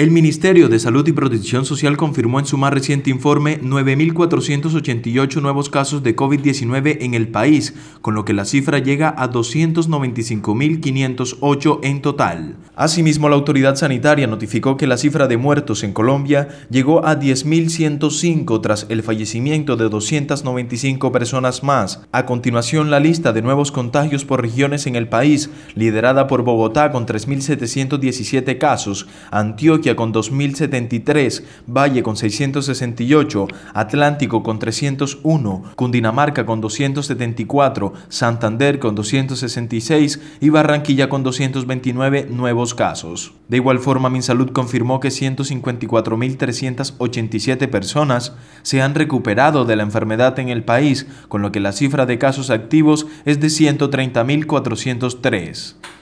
El Ministerio de Salud y Protección Social confirmó en su más reciente informe 9.488 nuevos casos de COVID-19 en el país, con lo que la cifra llega a 295.508 en total. Asimismo, la autoridad sanitaria notificó que la cifra de muertos en Colombia llegó a 10.105 tras el fallecimiento de 295 personas más. A continuación, la lista de nuevos contagios por regiones en el país, liderada por Bogotá con 3.717 casos, Antioquia con 2.073, Valle con 668, Atlántico con 301, Cundinamarca con 274, Santander con 266 y Barranquilla con 229 nuevos casos. De igual forma, Minsalud confirmó que 154.387 personas se han recuperado de la enfermedad en el país, con lo que la cifra de casos activos es de 130.403.